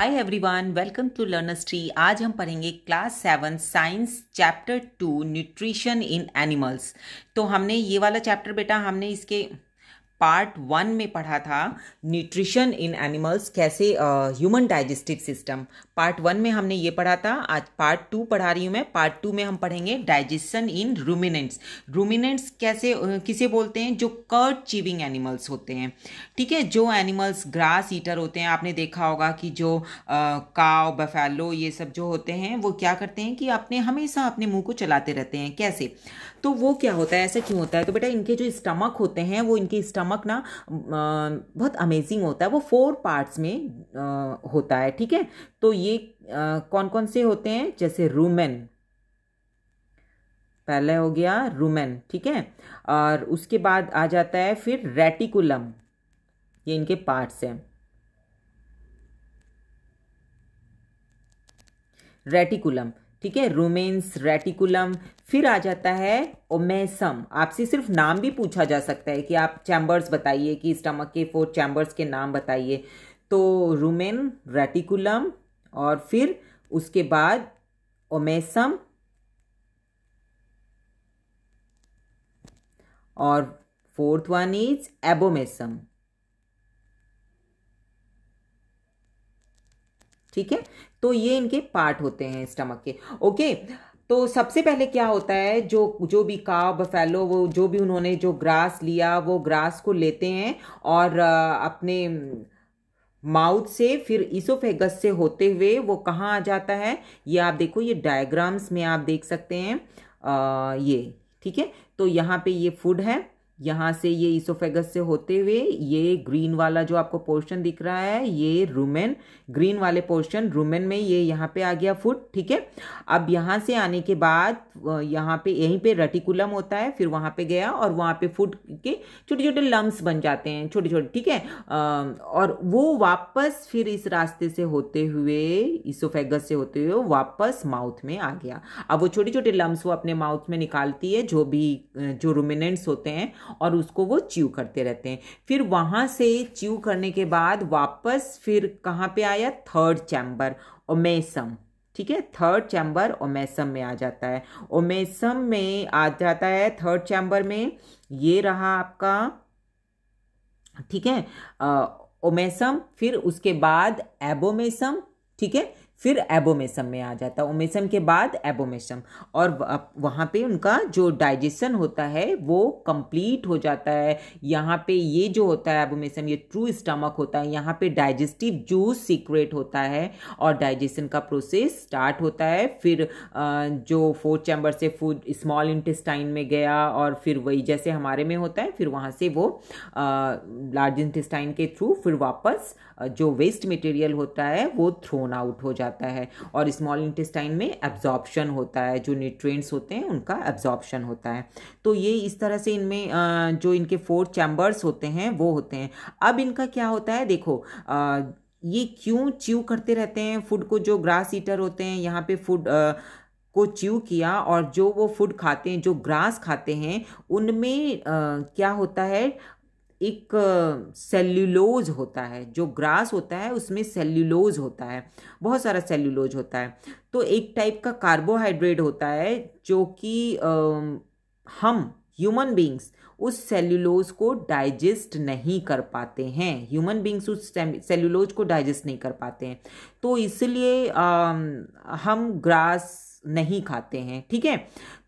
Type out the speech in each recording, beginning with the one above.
hi everyone welcome to Learners Tree आज हम पढ़ेंगे class seven science chapter two nutrition in animals तो हमने ये वाला चैप्टर बेटा हमने इसके पार्ट वन में पढ़ा था न्यूट्रिशन इन एनिमल्स कैसे human digestive system part one में हमने ये पढ़ा था आज पार्ट टू पढ़ा रही हूँ मैं पार्ट टू में हम पढ़ेंगे डाइजेशन इन रूमिनेंट्स रूमिनेंट्स कैसे uh, किसे बोलते हैं जो कर्ट चीविंग एनिमल्स होते हैं ठीक है जो एनिमल्स ग्रास ईटर होते हैं आपने देखा होगा कि जो काव uh, बफेलो ये सब जो होते हैं वो क्या करते हैं कि अपने हमेशा अपने मुँह को चलाते रहते हैं कैसे तो वो क्या होता है ऐसा क्यों होता है तो बेटा इनके जो स्टमक होते हैं वो इनके स्टमक ना बहुत अमेजिंग होता है वो फोर पार्ट्स में होता है ठीक है तो ये कौन कौन से होते हैं जैसे रूमेन पहले हो गया रूमेन ठीक है और उसके बाद आ जाता है फिर रेटिकुलम ये इनके पार्ट्स हैं रेटिकुलम ठीक है रूमेन्स रेटिकुलम फिर आ जाता है ओमेसम आपसे सिर्फ नाम भी पूछा जा सकता है कि आप चैम्बर्स बताइए कि स्टमक के फोर चैम्बर्स के नाम बताइए तो रूमेन रेटिकुलम और फिर उसके बाद ओमेसम और फोर्थ वन इज एबोमेसम ठीक है तो ये इनके पार्ट होते हैं स्टमक के ओके तो सबसे पहले क्या होता है जो जो भी काव बफेलो वो जो भी उन्होंने जो ग्रास लिया वो ग्रास को लेते हैं और अपने माउथ से फिर इसोफेगस से होते हुए वो कहाँ आ जाता है ये आप देखो ये डायग्राम्स में आप देख सकते हैं आ, ये ठीक है तो यहाँ पे ये फूड है यहाँ से ये इसोफेगस से होते हुए ये ग्रीन वाला जो आपको पोर्शन दिख रहा है ये रूमेन ग्रीन वाले पोर्शन रूमेन में ये यहाँ पे आ गया फुट ठीक है अब यहाँ से आने के बाद यहाँ पे यहीं पे रेटिकुलम होता है फिर वहाँ पे गया और वहाँ पे फुट के छोटे छोटे लम्ब्स बन जाते हैं छोटे छोटे ठीक है और वो वापस फिर इस रास्ते से होते हुए इसोफेगस से होते हुए वापस माउथ में आ गया अब वो छोटे छोटे लम्ब्स वो अपने माउथ में निकालती है जो भी जो रूमिनेंट्स होते हैं और उसको वो च्यू करते रहते हैं फिर वहाँ से च्यू करने के बाद वापस फिर कहाँ पे आया थर्ड चैम्बर ओमेसम ठीक है थर्ड चैम्बर ओमेसम में आ जाता है ओमेसम में आ जाता है थर्ड चैम्बर में ये रहा आपका ठीक है ओमेसम फिर उसके बाद एबोमेसम ठीक है फिर एबोमेसम में आ जाता है ओमेसम के बाद एबोमेसम और वहाँ पे उनका जो डाइजेशन होता है वो कंप्लीट हो जाता है यहाँ पे ये जो होता है एबोमेसम ये ट्रू स्टमक होता है यहाँ पे डाइजेस्टिव जूस सीक्रेट होता है और डाइजेशन का प्रोसेस स्टार्ट होता है फिर जो फोर्थ चैम्बर से फूड स्मॉल इंटेस्टाइन में गया और फिर वही जैसे हमारे में होता है फिर वहाँ से वो लार्ज इंटेस्टाइन के थ्रू फिर वापस जो वेस्ट मटेरियल होता है वो थ्रोन आउट हो जाता है जाता है और स्मॉल इंटेस्टाइन में एब्जॉर्बशन होता है जो न्यूट्रिएंट्स होते हैं उनका एब्जॉर्बशन होता है तो ये इस तरह से इनमें जो इनके फोर चैम्बर्स होते हैं वो होते हैं अब इनका क्या होता है देखो ये क्यों च्यू करते रहते हैं फूड को जो ग्रास ईटर होते हैं यहाँ पे फूड को च्यू किया और जो वो फूड खाते हैं जो ग्रास खाते हैं उनमें क्या होता है एक सेल्यूलोज होता है जो ग्रास होता है उसमें सेल्यूलोज होता है बहुत सारा सेल्यूलोज होता है तो एक टाइप का कार्बोहाइड्रेट होता है जो कि हम ह्यूमन बींग्स उस सेल्यूलोज को डाइजेस्ट नहीं कर पाते हैं ह्यूमन बींग्स उस सेल्यूलोज को डाइजेस्ट नहीं कर पाते हैं तो इसलिए हम ग्रास नहीं खाते हैं ठीक है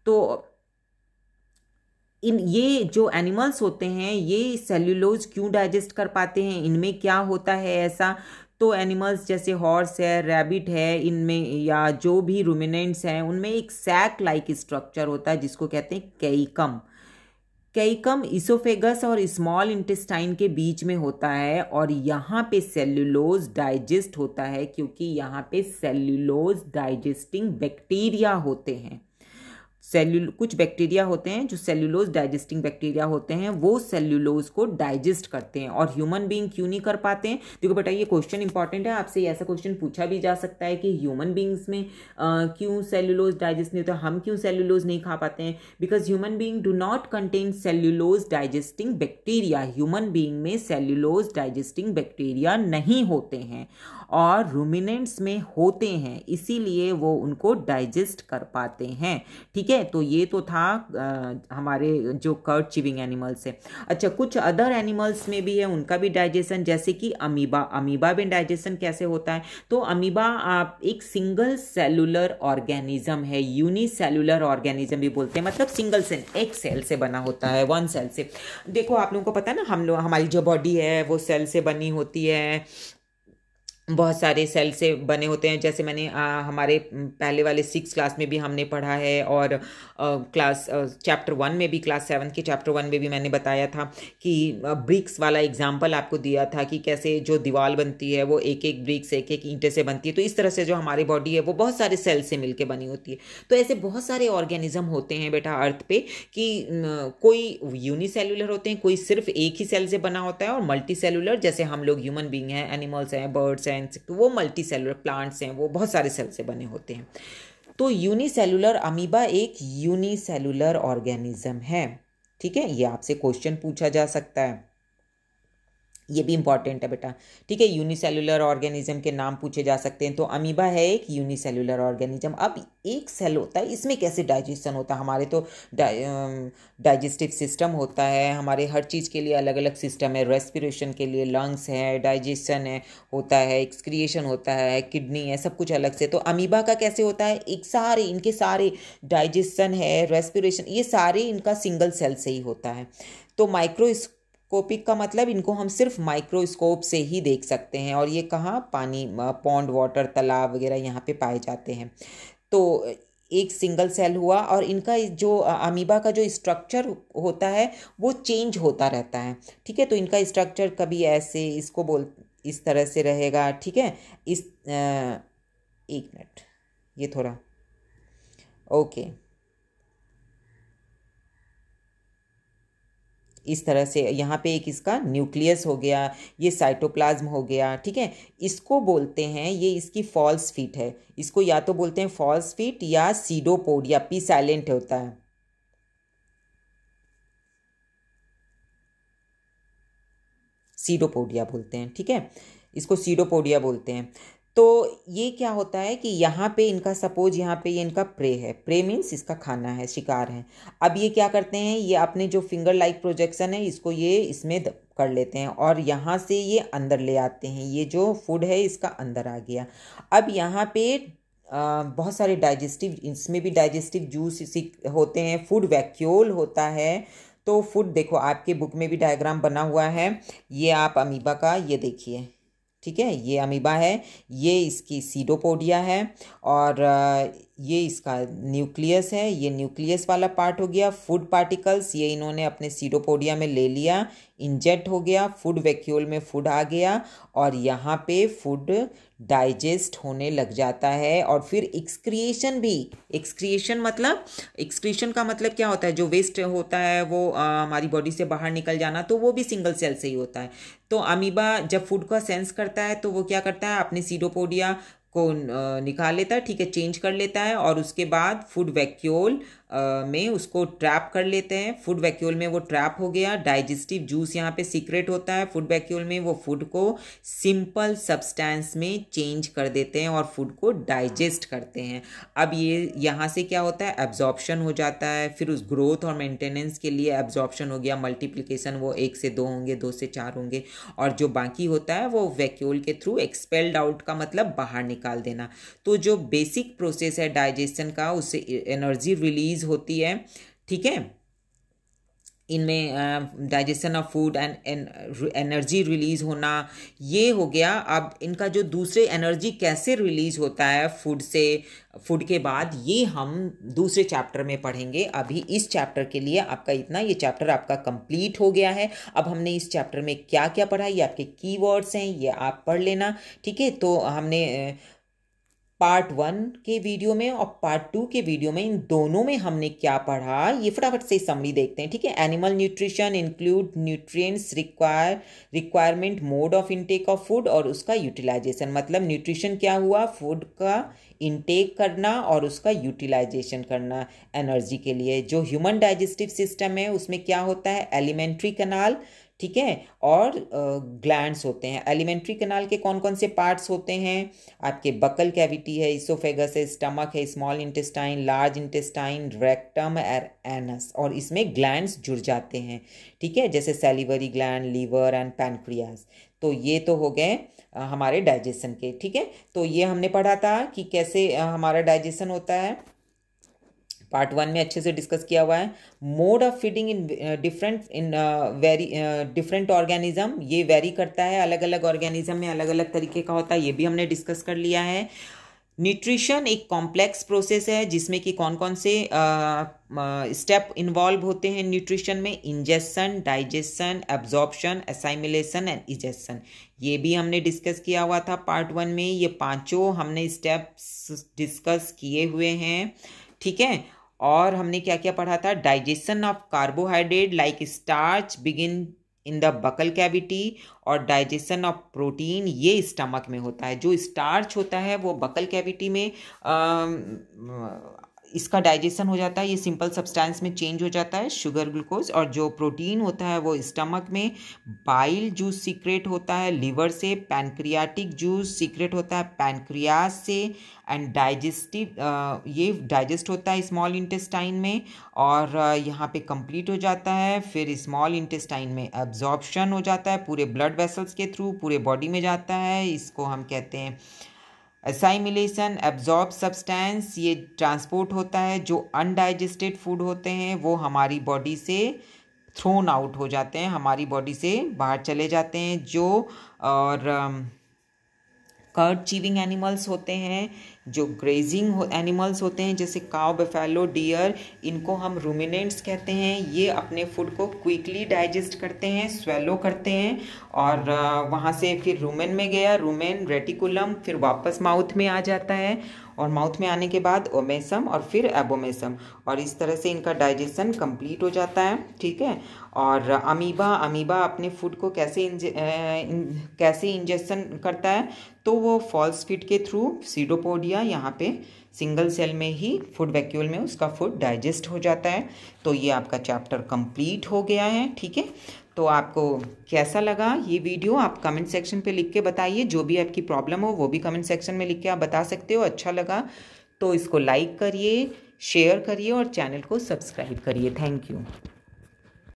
तो इन ये जो एनिमल्स होते हैं ये सेल्यूलोज क्यों डाइजेस्ट कर पाते हैं इनमें क्या होता है ऐसा तो एनिमल्स जैसे हॉर्स है रैबिट है इनमें या जो भी रूमिनेंट्स हैं उनमें एक सैक लाइक स्ट्रक्चर होता है जिसको कहते हैं कैकम कैकम इसोफेगस और स्मॉल इंटेस्टाइन के बीच में होता है और यहाँ पे सेल्यूलोज डाइजेस्ट होता है क्योंकि यहाँ पे सेल्यूलोज डाइजेस्टिंग बैक्टीरिया होते हैं सेल्यूल कुछ बैक्टीरिया होते हैं जो सेल्यूलोज डाइजेस्टिंग बैक्टीरिया होते हैं वो सेल्यूलोज को डाइजेस्ट करते हैं और ह्यूमन बींग क्यों नहीं कर पाते हैं देखो बेटा ये क्वेश्चन इंपॉर्टेंट है आपसे ऐसा क्वेश्चन पूछा भी जा सकता है कि ह्यूमन बींग्स में आ, क्यों सेल्यूलोज डाइजेस्ट नहीं होता हम क्यों सेल्यूलोज नहीं खा पाते हैं because human being do not contain cellulose digesting bacteria human being में सेल्यूलोज डाइजेस्टिंग बैक्टीरिया नहीं होते हैं और रूमिनेंट्स में होते हैं इसीलिए वो उनको डाइजेस्ट कर पाते हैं ठीक है तो ये तो था आ, हमारे जो कर्ट चिविंग एनिमल्स है अच्छा कुछ अदर एनिमल्स में भी है उनका भी डाइजेशन जैसे कि अमीबा अमीबा में डाइजेशन कैसे होता है तो अमीबा आप एक सिंगल सेलुलर ऑर्गेनिज्म है यूनिसेलुलर ऑर्गेनिज्म भी बोलते हैं मतलब सिंगल सेल एक सेल से बना होता है वन सेल से देखो आप लोगों को पता है ना हम लोग हमारी जो बॉडी है वो सेल से बनी होती है बहुत सारे सेल से बने होते हैं जैसे मैंने आ, हमारे पहले वाले सिक्स क्लास में भी हमने पढ़ा है और आ, क्लास चैप्टर वन में भी क्लास सेवन के चैप्टर वन में भी मैंने बताया था कि ब्रिक्स वाला एग्जाम्पल आपको दिया था कि कैसे जो दीवार बनती है वो एक एक ब्रिक्स एक एक ईंटे से बनती है तो इस तरह से जो हमारी बॉडी है वो बहुत सारे सेल से मिलकर बनी होती है तो ऐसे बहुत सारे ऑर्गेनिज्म होते हैं बेटा अर्थ पे कि न, कोई यूनिसेलुलर होते हैं कोई सिर्फ एक ही सेल से बना होता है और मल्टी सेलुलर जैसे हम लोग ह्यूमन बींग हैं एनिमल्स हैं बर्ड्स हैं इंसेक्ट तो वो मल्टी सेलुलर प्लांट्स हैं वो बहुत सारे सेल से बने होते हैं तो यूनिसेलुलर अमीबा एक यूनिसेलुलर ऑर्गेनिज्म है ठीक है ये आपसे क्वेश्चन पूछा जा सकता है ये भी इंपॉर्टेंट है बेटा ठीक है यूनिसेलुलर ऑर्गेनिज्म के नाम पूछे जा सकते हैं तो अमीबा है एक यूनिसेलुलर ऑर्गेनिज्म अब एक सेल होता है इसमें कैसे डाइजेशन होता है हमारे तो डाइजेस्टिव सिस्टम होता है हमारे हर चीज़ के लिए अलग अलग सिस्टम है रेस्पिरेशन के लिए लंग्स है डाइजेशन है होता है एक्सक्रिएशन होता है किडनी है सब कुछ अलग से तो अमीबा का कैसे होता है एक सारे इनके सारे डाइजेशन है रेस्पिरेशन ये सारे इनका सिंगल सेल से ही होता है तो माइक्रो कोपिक का मतलब इनको हम सिर्फ माइक्रोस्कोप से ही देख सकते हैं और ये कहाँ पानी पॉन्ड वाटर तालाब वगैरह यहाँ पे पाए जाते हैं तो एक सिंगल सेल हुआ और इनका जो अमीबा का जो स्ट्रक्चर होता है वो चेंज होता रहता है ठीक है तो इनका स्ट्रक्चर कभी ऐसे इसको बोल इस तरह से रहेगा ठीक है इस आ, एक मिनट ये थोड़ा ओके इस तरह से यहाँ पे एक इसका न्यूक्लियस हो गया ये साइटोप्लाज्म हो गया ठीक है इसको बोलते हैं ये इसकी फॉल्स फीट है इसको या तो बोलते हैं फॉल्स फीट या सीडोपोड या पी साइलेंट होता है सीडोपोडिया बोलते हैं ठीक है इसको सीडोपोडिया बोलते हैं तो ये क्या होता है कि यहाँ पे इनका सपोज यहाँ पे ये इनका प्रे है प्रे मीन्स इसका खाना है शिकार है अब ये क्या करते हैं ये अपने जो फिंगर लाइक प्रोजेक्शन है इसको ये इसमें कर लेते हैं और यहाँ से ये अंदर ले आते हैं ये जो फूड है इसका अंदर आ गया अब यहाँ पे आ, बहुत सारे डाइजेस्टिव इसमें भी डाइजेस्टिव जूस होते हैं फूड वैक्यूल होता है तो फूड देखो आपके बुक में भी डायग्राम बना हुआ है ये आप अमीबा का ये देखिए ठीक है ये अमीबा है ये इसकी सीडोपोडिया है और ये इसका न्यूक्लियस है ये न्यूक्लियस वाला पार्ट हो गया फूड पार्टिकल्स ये इन्होंने अपने सीडोपोडिया में ले लिया इंजेक्ट हो गया फूड वैक्यूल में फूड आ गया और यहाँ पे फूड डाइजेस्ट होने लग जाता है और फिर एक्सक्रिएशन भी एक्सक्रिएशन मतलब एक्सक्रिएशन का मतलब क्या होता है जो वेस्ट होता है वो आ, हमारी बॉडी से बाहर निकल जाना तो वो भी सिंगल सेल से ही होता है तो अमीबा जब फूड का सेंस करता है तो वो क्या करता है अपने सीडोपोडिया को निकाल लेता है ठीक है चेंज कर लेता है और उसके बाद फूड वैक्यूल में उसको ट्रैप कर लेते हैं फूड वैक्यूल में वो ट्रैप हो गया डाइजेस्टिव जूस यहाँ पे सीक्रेट होता है फूड वैक्यूल में वो फूड को सिंपल सब्सटेंस में चेंज कर देते हैं और फूड को डाइजेस्ट करते हैं अब ये यहाँ से क्या होता है एब्जॉर्प्शन हो जाता है फिर उस ग्रोथ और मेंटेनेंस के लिए एब्जॉर्प्शन हो गया मल्टीप्लिकेशन वो एक से दो होंगे दो से चार होंगे और जो बाकी होता है वो वैक्यूल के थ्रू एक्सपेल्ड आउट का मतलब बाहर निकाल देना तो जो बेसिक प्रोसेस है डाइजेशन का उससे एनर्जी रिलीज चीज़ होती है ठीक है इनमें digestion of food and energy release होना ये हो गया अब इनका जो दूसरे एनर्जी कैसे रिलीज होता है फूड से फूड के बाद ये हम दूसरे चैप्टर में पढ़ेंगे अभी इस चैप्टर के लिए आपका इतना ये चैप्टर आपका कंप्लीट हो गया है अब हमने इस चैप्टर में क्या क्या पढ़ा ये आपके कीवर्ड्स हैं ये आप पढ़ लेना ठीक है तो हमने पार्ट वन के वीडियो में और पार्ट टू के वीडियो में इन दोनों में हमने क्या पढ़ा ये फटाफट से समरी देखते हैं ठीक है animal nutrition include nutrients require requirement mode of intake of food और उसका यूटिलाइजेशन मतलब न्यूट्रिशन क्या हुआ फूड का इनटेक करना और उसका यूटिलाइजेशन करना एनर्जी के लिए जो ह्यूमन डाइजेस्टिव सिस्टम है उसमें क्या होता है एलिमेंट्री कनाल ठीक है और ग्लैंड्स होते हैं एलिमेंट्री कनाल के कौन कौन से पार्ट्स होते हैं आपके बकल कैविटी है इसोफेगस है स्टमक है small intestine large intestine rectum er anus और इसमें ग्लैंड्स जुड़ जाते हैं ठीक है जैसे salivary gland liver and pancreas तो ये तो हो गए हमारे डाइजेशन के ठीक है तो ये हमने पढ़ा था कि कैसे हमारा डाइजेशन होता है पार्ट वन में अच्छे से डिस्कस किया हुआ है mode of feeding in different in very different organism ये वेरी करता है अलग अलग ऑर्गेनिज्म में अलग अलग तरीके का होता है ये भी हमने डिस्कस कर लिया है न्यूट्रिशन एक कॉम्प्लेक्स प्रोसेस है जिसमें कि कौन कौन से स्टेप uh, इन्वॉल्व uh, होते हैं न्यूट्रिशन में ingestion digestion absorption assimilation and egestion ये भी हमने डिस्कस किया हुआ था पार्ट वन में ये पांचों हमने स्टेप्स डिस्कस किए हुए हैं ठीक है और हमने क्या क्या पढ़ा था digestion of carbohydrate like starch begin in the buccal cavity और डाइजेशन ऑफ प्रोटीन ये स्टमक में होता है जो स्टार्च होता है वो बकल कैविटी में आ, इसका डाइजेशन हो जाता है ये सिंपल सब्सटेंस में चेंज हो जाता है शुगर ग्लूकोज और जो प्रोटीन होता है वो स्टमक में बाइल जूस सीक्रेट होता है लीवर से पैनक्रियाटिक जूस सीक्रेट होता है पैनक्रियास से एंड डाइजेस्टिव ये डाइजेस्ट होता है स्मॉल इंटेस्टाइन में और यहाँ पे कंप्लीट हो जाता है फिर स्मॉल इंटेस्टाइन में एब्जॉर्बशन हो जाता है पूरे ब्लड वेसल्स के थ्रू पूरे बॉडी में जाता है इसको हम कहते हैं असाइमिलेशन एब्जॉर्ब सब्सटेंस ये ट्रांसपोर्ट होता है जो अनडाइजेस्टेड फूड होते हैं वो हमारी बॉडी से थ्रोन आउट हो जाते हैं हमारी बॉडी से बाहर चले जाते हैं जो और um, कर्ड चीविंग एनिमल्स होते हैं जो ग्रेजिंग हो, एनिमल्स होते हैं जैसे काव बफेलो डियर इनको हम रूमिनेंट्स कहते हैं ये अपने फूड को क्विकली डाइजेस्ट करते हैं स्वेलो करते हैं और वहाँ से फिर रूमेन में गया रूमेन रेटिकुलम फिर वापस माउथ में आ जाता है और माउथ में आने के बाद ओमेसम और फिर एबोमेसम और इस तरह से इनका डाइजेशन कंप्लीट हो जाता है ठीक है और अमीबा अमीबा अपने फूड को कैसे इंज कैसे इंजेक्शन करता है तो वो फॉल्स फिट के थ्रू सीडोपोडिया यहाँ पे सिंगल सेल में ही फूड वैक्यूल में उसका फूड डाइजेस्ट हो जाता है तो ये आपका चैप्टर कंप्लीट हो गया है ठीक है तो आपको कैसा लगा ये वीडियो आप कमेंट सेक्शन पे लिख के बताइए जो भी आपकी प्रॉब्लम हो वो भी कमेंट सेक्शन में लिख के आप बता सकते हो अच्छा लगा तो इसको लाइक करिए शेयर करिए और चैनल को सब्सक्राइब करिए थैंक यू